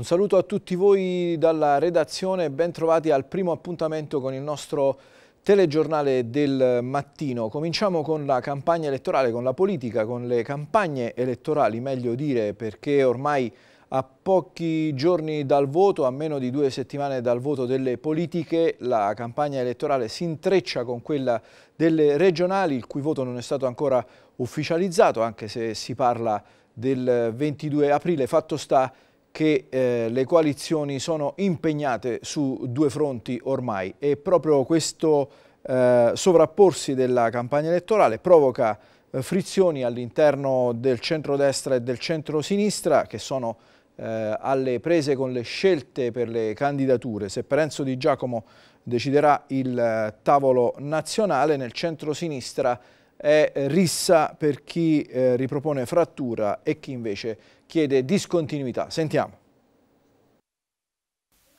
Un saluto a tutti voi dalla redazione bentrovati al primo appuntamento con il nostro telegiornale del mattino. Cominciamo con la campagna elettorale, con la politica, con le campagne elettorali, meglio dire, perché ormai a pochi giorni dal voto, a meno di due settimane dal voto delle politiche, la campagna elettorale si intreccia con quella delle regionali, il cui voto non è stato ancora ufficializzato, anche se si parla del 22 aprile. Fatto sta che che eh, le coalizioni sono impegnate su due fronti ormai e proprio questo eh, sovrapporsi della campagna elettorale provoca eh, frizioni all'interno del centrodestra e del centrosinistra che sono eh, alle prese con le scelte per le candidature. Se Perenzo Di Giacomo deciderà il eh, tavolo nazionale, nel centrosinistra è eh, rissa per chi ripropone frattura e chi invece chiede discontinuità. Sentiamo.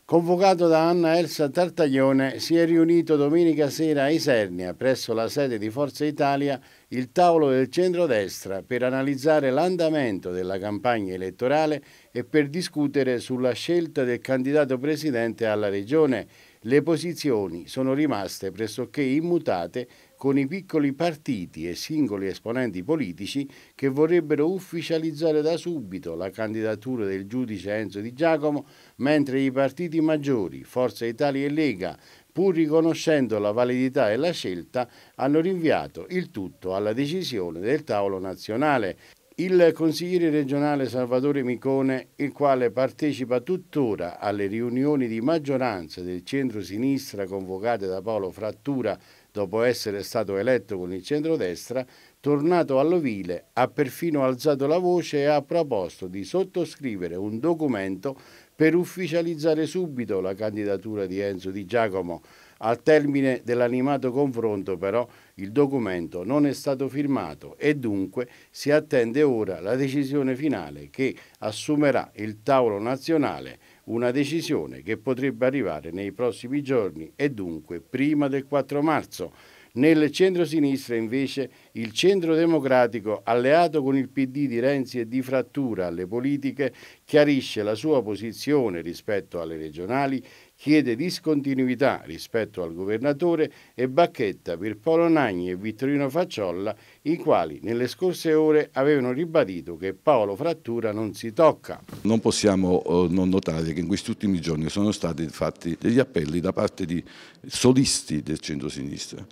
Convocato da Anna Elsa Tartaglione, si è riunito domenica sera a Isernia, presso la sede di Forza Italia, il tavolo del centrodestra per analizzare l'andamento della campagna elettorale e per discutere sulla scelta del candidato presidente alla regione. Le posizioni sono rimaste pressoché immutate con i piccoli partiti e singoli esponenti politici che vorrebbero ufficializzare da subito la candidatura del giudice Enzo Di Giacomo, mentre i partiti maggiori, Forza Italia e Lega, pur riconoscendo la validità e la scelta, hanno rinviato il tutto alla decisione del tavolo nazionale, il consigliere regionale Salvatore Micone, il quale partecipa tuttora alle riunioni di maggioranza del centro-sinistra convocate da Paolo Frattura dopo essere stato eletto con il centrodestra, tornato all'ovile, ha perfino alzato la voce e ha proposto di sottoscrivere un documento per ufficializzare subito la candidatura di Enzo Di Giacomo. Al termine dell'animato confronto però il documento non è stato firmato e dunque si attende ora la decisione finale che assumerà il tavolo nazionale una decisione che potrebbe arrivare nei prossimi giorni e dunque prima del 4 marzo. Nel centro-sinistra invece il centro democratico, alleato con il PD di Renzi e di frattura alle politiche, chiarisce la sua posizione rispetto alle regionali chiede discontinuità rispetto al governatore e bacchetta per Paolo Nagni e Vittorino Facciolla, i quali nelle scorse ore avevano ribadito che Paolo Frattura non si tocca. Non possiamo eh, non notare che in questi ultimi giorni sono stati fatti degli appelli da parte di solisti del centro-sinistra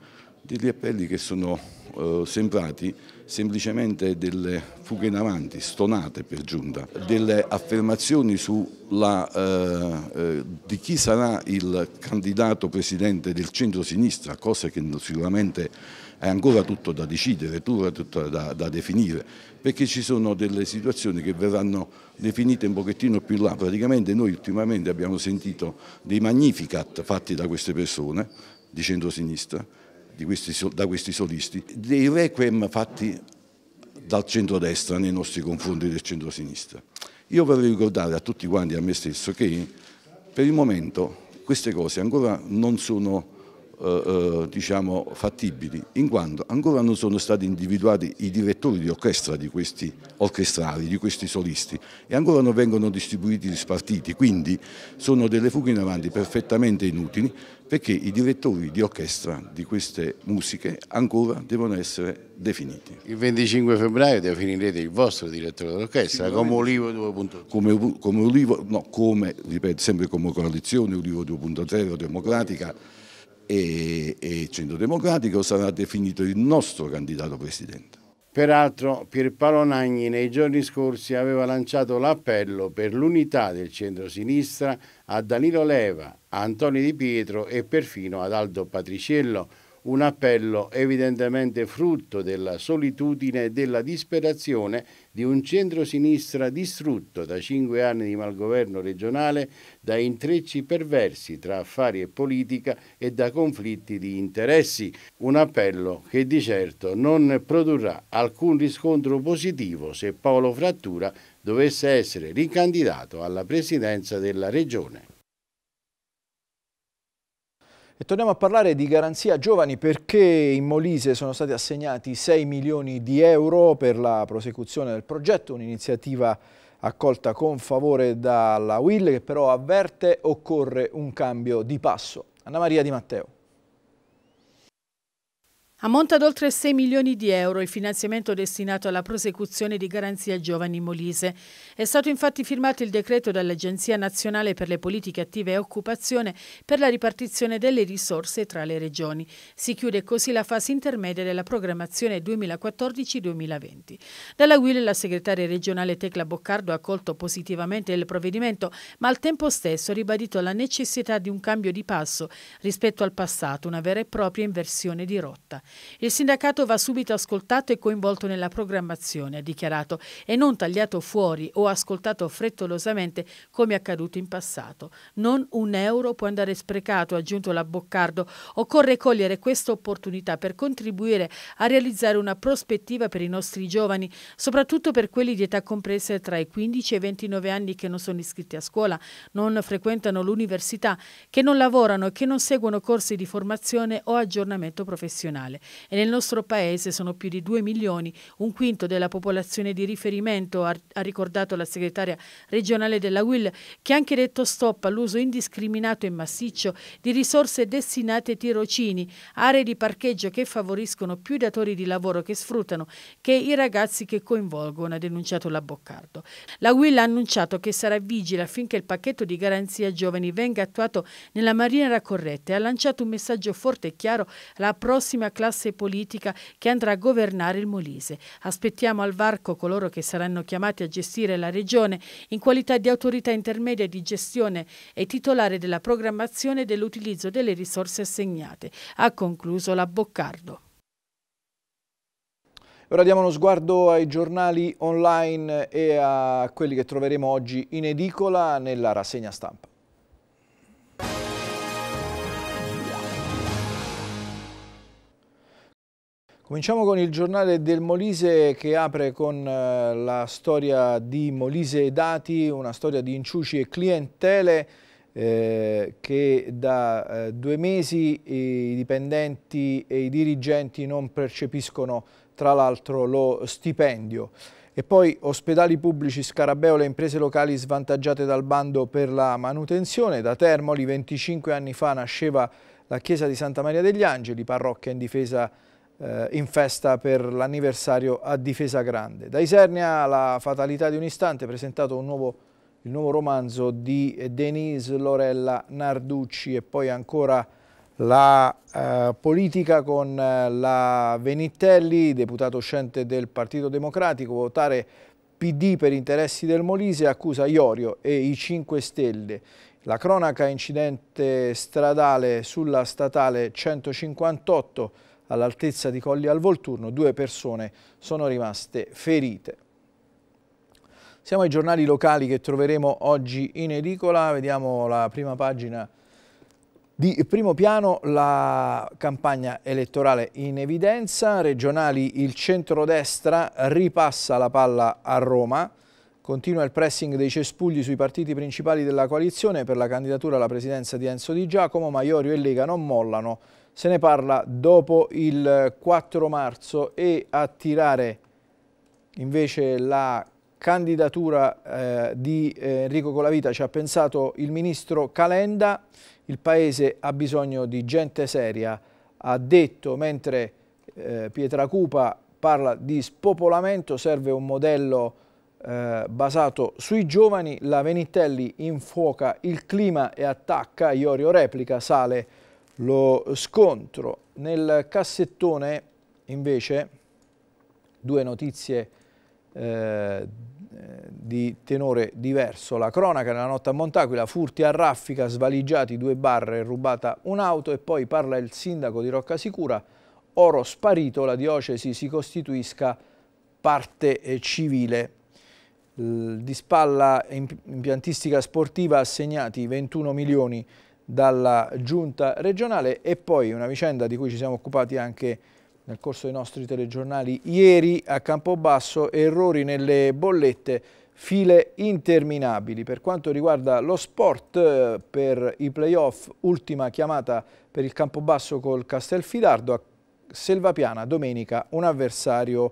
degli appelli che sono eh, sembrati semplicemente delle fughe in avanti, stonate per giunta, delle affermazioni sulla, eh, eh, di chi sarà il candidato presidente del centro-sinistra, cosa che sicuramente è ancora tutto da decidere, tutto da, da definire, perché ci sono delle situazioni che verranno definite un pochettino più là. Praticamente noi ultimamente abbiamo sentito dei magnificat fatti da queste persone di centro-sinistra, questi, da questi solisti, dei requiem fatti dal centro-destra nei nostri confronti del centro-sinistra. Io vorrei ricordare a tutti quanti, a me stesso, che per il momento queste cose ancora non sono eh, eh diciamo, fattibili, in quanto ancora non sono stati individuati i direttori di orchestra di questi orchestrali, di questi solisti e ancora non vengono distribuiti gli spartiti, quindi sono delle fughe in avanti perfettamente inutili perché i direttori di orchestra di queste musiche ancora devono essere definiti. Il 25 febbraio definirete il vostro direttore d'orchestra come Olivo 2.0. Come, come Olivo, no, come, ripeto, sempre come coalizione Olivo 2.0 democratica e, e Democratico sarà definito il nostro candidato presidente. Peraltro Pierpaolo Nagni nei giorni scorsi aveva lanciato l'appello per l'unità del centro-sinistra a Danilo Leva, a Antonio Di Pietro e perfino ad Aldo Patriciello, un appello evidentemente frutto della solitudine e della disperazione di un centro-sinistra distrutto da cinque anni di malgoverno regionale, da intrecci perversi tra affari e politica e da conflitti di interessi. Un appello che di certo non produrrà alcun riscontro positivo se Paolo Frattura dovesse essere ricandidato alla presidenza della regione. E torniamo a parlare di garanzia giovani perché in Molise sono stati assegnati 6 milioni di euro per la prosecuzione del progetto, un'iniziativa accolta con favore dalla WIL che però avverte occorre un cambio di passo. Anna Maria Di Matteo. Ammonta ad oltre 6 milioni di euro il finanziamento destinato alla prosecuzione di Garanzia Giovani Molise. È stato infatti firmato il decreto dall'Agenzia Nazionale per le Politiche Attive e Occupazione per la ripartizione delle risorse tra le regioni. Si chiude così la fase intermedia della programmazione 2014-2020. Dalla guida la segretaria regionale Tecla Boccardo ha accolto positivamente il provvedimento, ma al tempo stesso ha ribadito la necessità di un cambio di passo rispetto al passato, una vera e propria inversione di rotta. Il sindacato va subito ascoltato e coinvolto nella programmazione, ha dichiarato, e non tagliato fuori o ascoltato frettolosamente come accaduto in passato. Non un euro può andare sprecato, ha aggiunto la Boccardo. Occorre cogliere questa opportunità per contribuire a realizzare una prospettiva per i nostri giovani, soprattutto per quelli di età compresa tra i 15 e i 29 anni che non sono iscritti a scuola, non frequentano l'università, che non lavorano e che non seguono corsi di formazione o aggiornamento professionale femminile e nel nostro paese sono più di 2 milioni, un quinto della popolazione di riferimento, ha, ha ricordato la segretaria regionale della UIL, che ha anche detto stop all'uso indiscriminato e massiccio di risorse destinate ai tirocini, aree di parcheggio che favoriscono più i datori di lavoro che sfruttano che i ragazzi che coinvolgono, ha denunciato la Boccardo. La UIL ha annunciato che sarà vigile affinché il pacchetto di garanzia giovani venga attuato nella maniera corretta e ha lanciato un messaggio forte e chiaro alla prossima classe classe politica che andrà a governare il Molise. Aspettiamo al varco coloro che saranno chiamati a gestire la regione in qualità di autorità intermedia di gestione e titolare della programmazione dell'utilizzo delle risorse assegnate, ha concluso la Boccardo. Ora diamo uno sguardo ai giornali online e a quelli che troveremo oggi in edicola nella rassegna stampa. Cominciamo con il giornale del Molise che apre con eh, la storia di Molise e Dati, una storia di inciuci e clientele eh, che da eh, due mesi i dipendenti e i dirigenti non percepiscono tra l'altro lo stipendio. E poi ospedali pubblici Scarabeo, le imprese locali svantaggiate dal bando per la manutenzione. Da Termoli 25 anni fa nasceva la chiesa di Santa Maria degli Angeli, parrocchia in difesa di eh, in festa per l'anniversario a difesa grande. Da Isernia la fatalità di un istante, presentato un nuovo, il nuovo romanzo di Denise Lorella Narducci e poi ancora la eh, politica con eh, la Venitelli, deputato uscente del Partito Democratico, votare PD per interessi del Molise, accusa Iorio e i 5 Stelle. La cronaca incidente stradale sulla statale 158 all'altezza di Colli al Volturno, due persone sono rimaste ferite. Siamo ai giornali locali che troveremo oggi in edicola, vediamo la prima pagina di primo piano la campagna elettorale in evidenza, regionali il centrodestra ripassa la palla a Roma, Continua il pressing dei cespugli sui partiti principali della coalizione per la candidatura alla presidenza di Enzo Di Giacomo, Maiorio e Lega non mollano se ne parla dopo il 4 marzo e a tirare invece la candidatura eh, di eh, Enrico Colavita ci ha pensato il ministro Calenda, il paese ha bisogno di gente seria, ha detto mentre eh, Pietracupa parla di spopolamento, serve un modello eh, basato sui giovani, la Venitelli infuoca il clima e attacca, Iorio replica, sale lo scontro. Nel cassettone invece due notizie eh, di tenore diverso. La cronaca nella notte a Montaquila, furti a raffica, svaligiati due barre, rubata un'auto e poi parla il sindaco di Roccasicura, oro sparito, la diocesi si costituisca parte eh, civile. Di spalla impiantistica sportiva assegnati 21 milioni di dalla giunta regionale e poi una vicenda di cui ci siamo occupati anche nel corso dei nostri telegiornali ieri a Campobasso, errori nelle bollette, file interminabili. Per quanto riguarda lo sport, per i playoff, ultima chiamata per il Campobasso col Castelfidardo, a Selvapiana domenica un avversario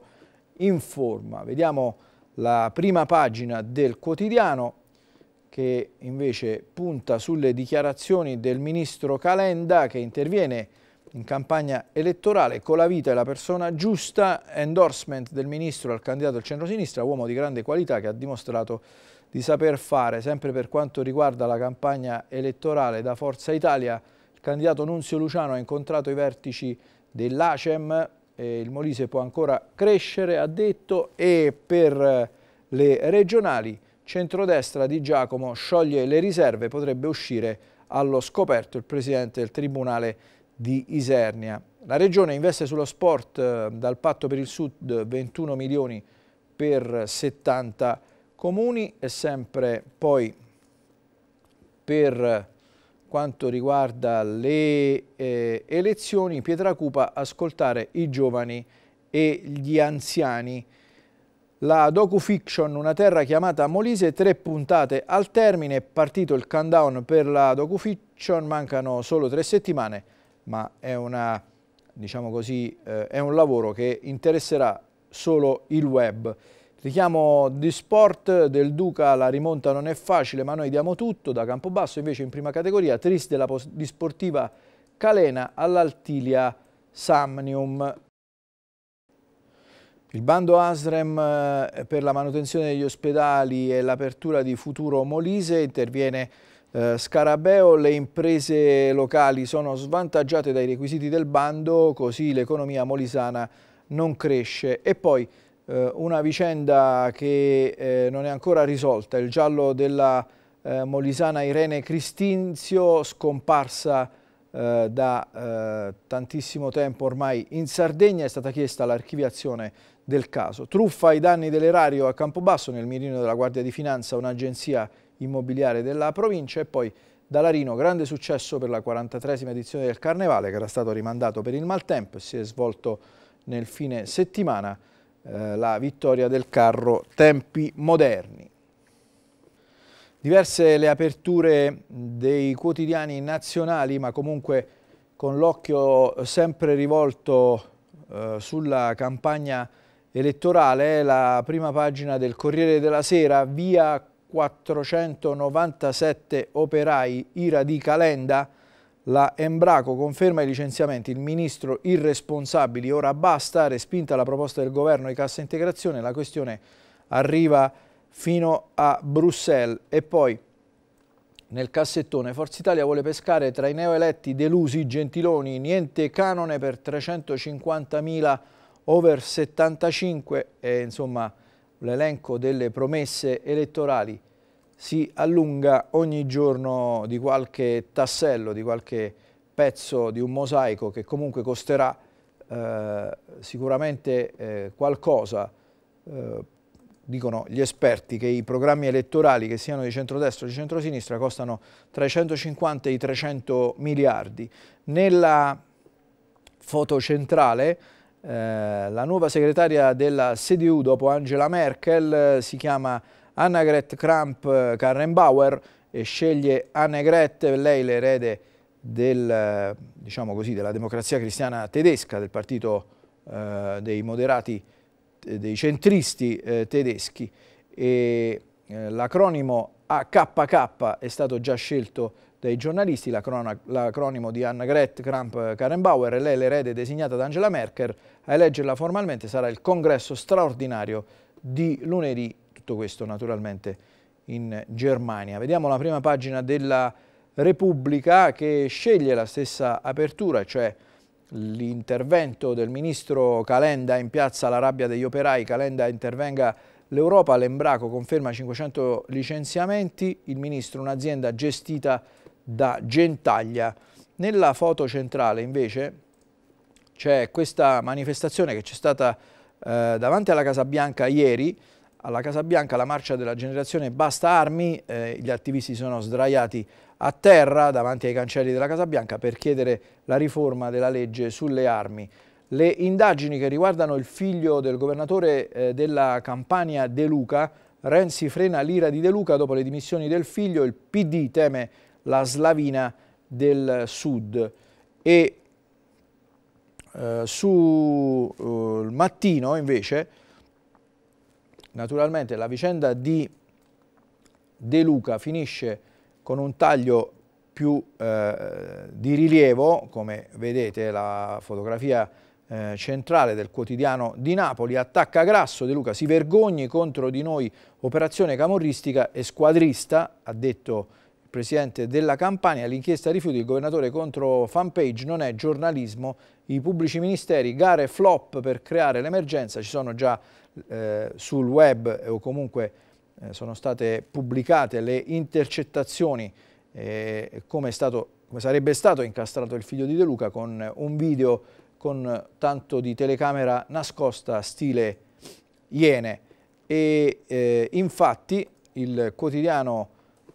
in forma. Vediamo la prima pagina del quotidiano, che invece punta sulle dichiarazioni del ministro Calenda che interviene in campagna elettorale con la vita e la persona giusta, endorsement del ministro al candidato del centro-sinistra, uomo di grande qualità che ha dimostrato di saper fare, sempre per quanto riguarda la campagna elettorale da Forza Italia, il candidato Nunzio Luciano ha incontrato i vertici dell'ACEM, il Molise può ancora crescere, ha detto, e per le regionali centrodestra di Giacomo scioglie le riserve, potrebbe uscire allo scoperto il presidente del Tribunale di Isernia. La regione investe sullo sport eh, dal patto per il sud 21 milioni per 70 comuni e sempre poi per quanto riguarda le eh, elezioni Pietracupa ascoltare i giovani e gli anziani la docufiction Una terra chiamata Molise, tre puntate al termine, è partito il countdown per la docufiction, mancano solo tre settimane, ma è, una, diciamo così, eh, è un lavoro che interesserà solo il web. Richiamo di sport del Duca, la rimonta non è facile, ma noi diamo tutto da Campobasso, invece in prima categoria, Tris della Disportiva Calena all'Altilia Samnium. Il bando ASREM eh, per la manutenzione degli ospedali e l'apertura di Futuro Molise interviene eh, Scarabeo, le imprese locali sono svantaggiate dai requisiti del bando, così l'economia molisana non cresce. E poi eh, una vicenda che eh, non è ancora risolta, il giallo della eh, molisana Irene Cristinzio scomparsa eh, da eh, tantissimo tempo ormai in Sardegna è stata chiesta l'archiviazione del caso. Truffa ai danni dell'erario a Campobasso nel mirino della Guardia di Finanza, un'agenzia immobiliare della provincia e poi da grande successo per la 43esima edizione del Carnevale che era stato rimandato per il maltempo e si è svolto nel fine settimana eh, la vittoria del carro Tempi Moderni. Diverse le aperture dei quotidiani nazionali, ma comunque con l'occhio sempre rivolto eh, sulla campagna elettorale, la prima pagina del Corriere della Sera, via 497 operai Ira di Calenda, la Embraco conferma i licenziamenti, il ministro irresponsabili, ora basta, respinta la proposta del governo di cassa integrazione, la questione arriva a fino a Bruxelles e poi nel cassettone Forza Italia vuole pescare tra i neoeletti delusi Gentiloni, niente canone per 350.000 over 75 e insomma l'elenco delle promesse elettorali si allunga ogni giorno di qualche tassello, di qualche pezzo di un mosaico che comunque costerà eh, sicuramente eh, qualcosa eh, dicono gli esperti che i programmi elettorali, che siano di centrodestra o di centrosinistra, costano tra i 150 e i 300 miliardi. Nella foto centrale, eh, la nuova segretaria della CDU dopo Angela Merkel eh, si chiama Annegret Kramp-Karrenbauer eh, e sceglie Annegret, lei l'erede del, eh, diciamo della democrazia cristiana tedesca, del partito eh, dei moderati eh, dei centristi eh, tedeschi e eh, l'acronimo AKK è stato già scelto dai giornalisti, l'acronimo di Anna Gret Kramp Karenbauer, e lei l'erede designata da Angela Merkel, a eleggerla formalmente sarà il congresso straordinario di lunedì, tutto questo naturalmente in Germania. Vediamo la prima pagina della Repubblica che sceglie la stessa apertura, cioè l'intervento del ministro Calenda in piazza La rabbia degli operai, Calenda intervenga l'Europa, l'Embraco conferma 500 licenziamenti, il ministro un'azienda gestita da Gentaglia. Nella foto centrale invece c'è questa manifestazione che c'è stata eh, davanti alla Casa Bianca ieri, alla Casa Bianca la marcia della generazione Basta Armi, eh, gli attivisti sono sdraiati a terra davanti ai cancelli della Casa Bianca per chiedere la riforma della legge sulle armi. Le indagini che riguardano il figlio del governatore eh, della Campania De Luca, Renzi frena l'ira di De Luca dopo le dimissioni del figlio, il PD teme la slavina del sud e eh, sul eh, mattino invece naturalmente la vicenda di De Luca finisce con un taglio più eh, di rilievo, come vedete la fotografia eh, centrale del quotidiano di Napoli, attacca Grasso De Luca, si vergogni contro di noi, operazione camorristica e squadrista, ha detto il presidente della Campania, l'inchiesta rifiuti il governatore contro fanpage non è giornalismo, i pubblici ministeri, gare flop per creare l'emergenza, ci sono già eh, sul web o comunque eh, sono state pubblicate le intercettazioni eh, come, stato, come, sarebbe stato incastrato il figlio di De Luca con un video con tanto di telecamera nascosta stile Iene e eh, infatti il quotidiano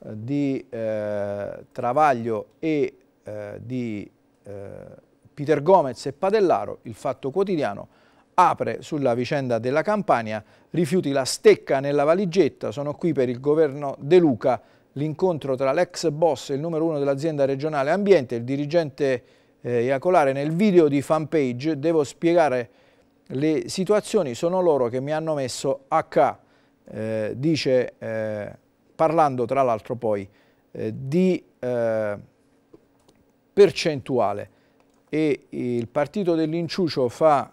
eh, di eh, Travaglio e di Peter Gomez e Padellaro, il Fatto Quotidiano, apre sulla vicenda della Campania, rifiuti la stecca nella valigetta, sono qui per il governo De Luca, l'incontro tra l'ex boss e il numero uno dell'azienda regionale ambiente, il dirigente eh, Iacolare nel video di fanpage, devo spiegare le situazioni, sono loro che mi hanno messo H, eh, dice, eh, parlando tra l'altro poi eh, di eh, percentuale e il partito dell'inciucio fa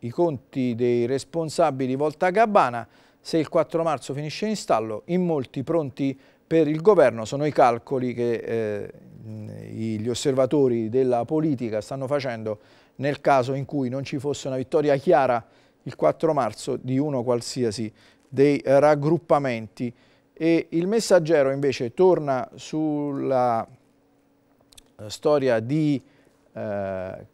i conti dei responsabili Volta Gabbana, se il 4 marzo finisce in stallo, in molti pronti per il governo sono i calcoli che eh, gli osservatori della politica stanno facendo nel caso in cui non ci fosse una vittoria chiara il 4 marzo di uno qualsiasi dei raggruppamenti. E il messaggero invece torna sulla eh, storia di eh,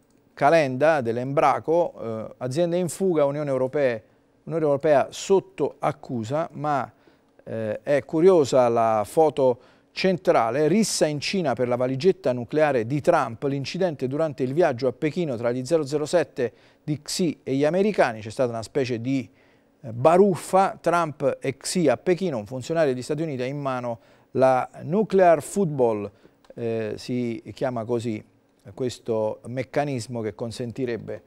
Calenda dell'Embraco, eh, azienda in fuga, Unione Europea, Unione Europea sotto accusa, ma eh, è curiosa la foto centrale, rissa in Cina per la valigetta nucleare di Trump, l'incidente durante il viaggio a Pechino tra gli 007 di Xi e gli americani, c'è stata una specie di eh, baruffa, Trump e Xi a Pechino, un funzionario degli Stati Uniti ha in mano la Nuclear Football, eh, si chiama così questo meccanismo che consentirebbe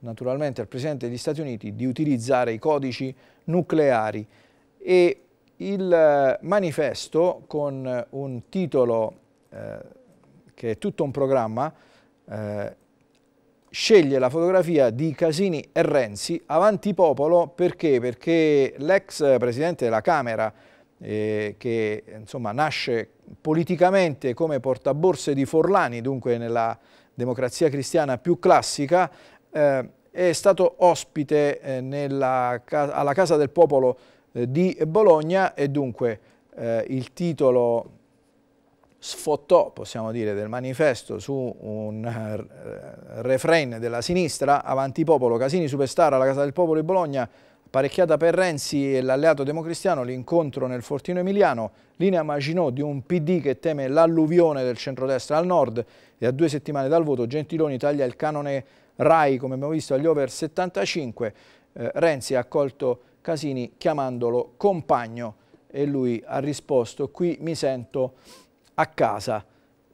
naturalmente al Presidente degli Stati Uniti di utilizzare i codici nucleari e il eh, manifesto con eh, un titolo eh, che è tutto un programma eh, sceglie la fotografia di Casini e Renzi avanti popolo perché? Perché l'ex Presidente della Camera eh, che insomma, nasce politicamente come portaborse di Forlani, dunque nella democrazia cristiana più classica, eh, è stato ospite eh, nella, alla Casa del Popolo eh, di Bologna e dunque eh, il titolo sfottò, possiamo dire, del manifesto su un eh, refrain della sinistra, Avanti Popolo, Casini Superstar alla Casa del Popolo di Bologna, Parecchiata per Renzi e l'alleato democristiano, l'incontro nel Fortino Emiliano, linea Maginot di un PD che teme l'alluvione del centrodestra al nord e a due settimane dal voto Gentiloni taglia il canone RAI, come abbiamo visto, agli over 75. Eh, Renzi ha accolto Casini chiamandolo compagno e lui ha risposto qui mi sento a casa.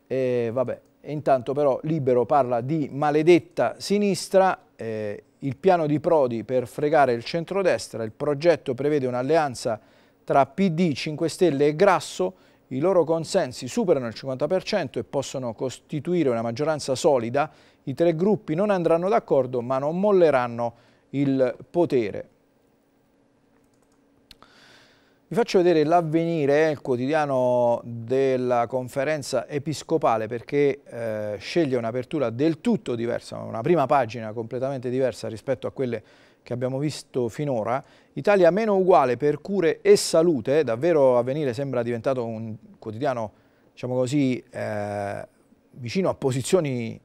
E vabbè, intanto però Libero parla di maledetta sinistra. Eh, il piano di Prodi per fregare il centrodestra, il progetto prevede un'alleanza tra PD, 5 Stelle e Grasso, i loro consensi superano il 50% e possono costituire una maggioranza solida, i tre gruppi non andranno d'accordo ma non molleranno il potere. Vi faccio vedere l'avvenire, eh, il quotidiano della conferenza episcopale perché eh, sceglie un'apertura del tutto diversa, una prima pagina completamente diversa rispetto a quelle che abbiamo visto finora. Italia meno uguale per cure e salute, davvero avvenire sembra diventato un quotidiano, diciamo così, eh, vicino a posizioni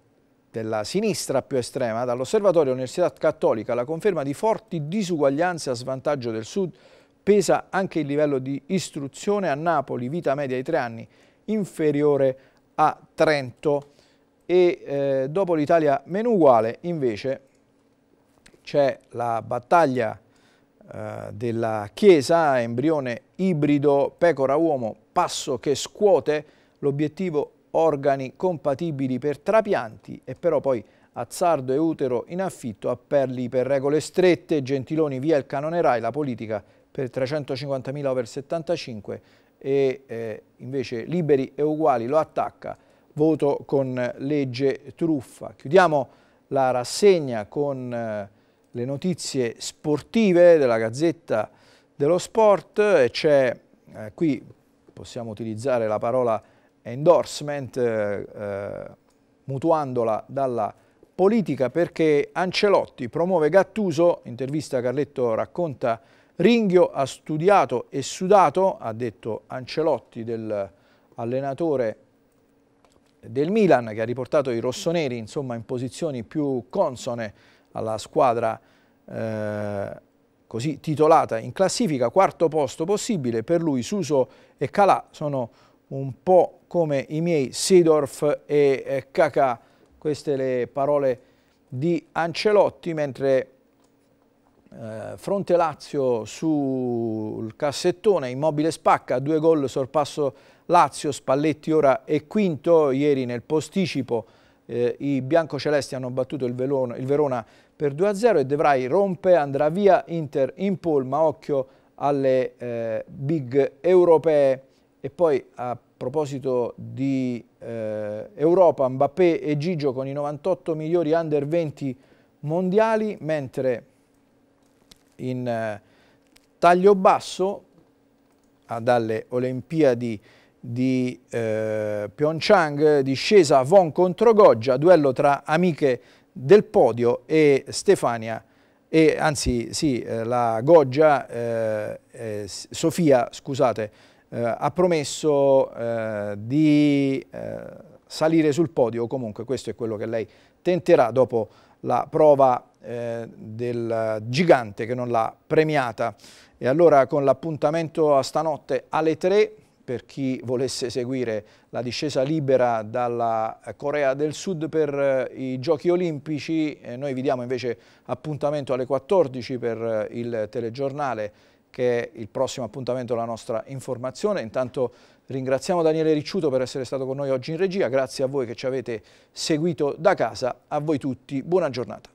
della sinistra più estrema. Dall'osservatorio Università Cattolica la conferma di forti disuguaglianze a svantaggio del sud Pesa anche il livello di istruzione a Napoli, vita media di tre anni, inferiore a Trento. E eh, dopo l'Italia meno uguale, invece, c'è la battaglia eh, della Chiesa, embrione ibrido, pecora uomo, passo che scuote, l'obiettivo organi compatibili per trapianti e però poi azzardo e utero in affitto a Perli per regole strette, Gentiloni via il canone Rai, la politica per 350.000 over 75 e eh, invece Liberi e Uguali lo attacca, voto con legge truffa. Chiudiamo la rassegna con eh, le notizie sportive della Gazzetta dello Sport, c'è eh, qui possiamo utilizzare la parola endorsement eh, eh, mutuandola dalla politica perché Ancelotti promuove Gattuso, intervista Carletto racconta Ringhio ha studiato e sudato, ha detto Ancelotti, dell'allenatore del Milan, che ha riportato i rossoneri insomma, in posizioni più consone alla squadra eh, così titolata in classifica, quarto posto possibile, per lui Suso e Calà sono un po' come i miei Sidorf e Kakà, queste le parole di Ancelotti, mentre eh, fronte Lazio sul cassettone, immobile spacca, due gol sorpasso Lazio, Spalletti ora è quinto, ieri nel posticipo eh, i biancocelesti hanno battuto il, Velona, il Verona per 2-0 e Devrai rompe, andrà via Inter in ma occhio alle eh, big europee e poi a proposito di eh, Europa, Mbappé e Gigio con i 98 migliori under 20 mondiali, mentre in eh, taglio basso ah, dalle Olimpiadi di eh, Pyeongchang, discesa Von contro Goggia, duello tra amiche del podio e Stefania, e, anzi sì, eh, la Goggia, eh, eh, Sofia, scusate, eh, ha promesso di salire sul podio, comunque questo è quello che lei tenterà dopo la prova eh, del gigante che non l'ha premiata. E allora con l'appuntamento a stanotte alle 3 per chi volesse seguire la discesa libera dalla Corea del Sud per eh, i giochi olimpici, eh, noi vi diamo invece appuntamento alle 14 per il telegiornale che è il prossimo appuntamento della nostra informazione. Intanto ringraziamo Daniele Ricciuto per essere stato con noi oggi in regia, grazie a voi che ci avete seguito da casa, a voi tutti buona giornata.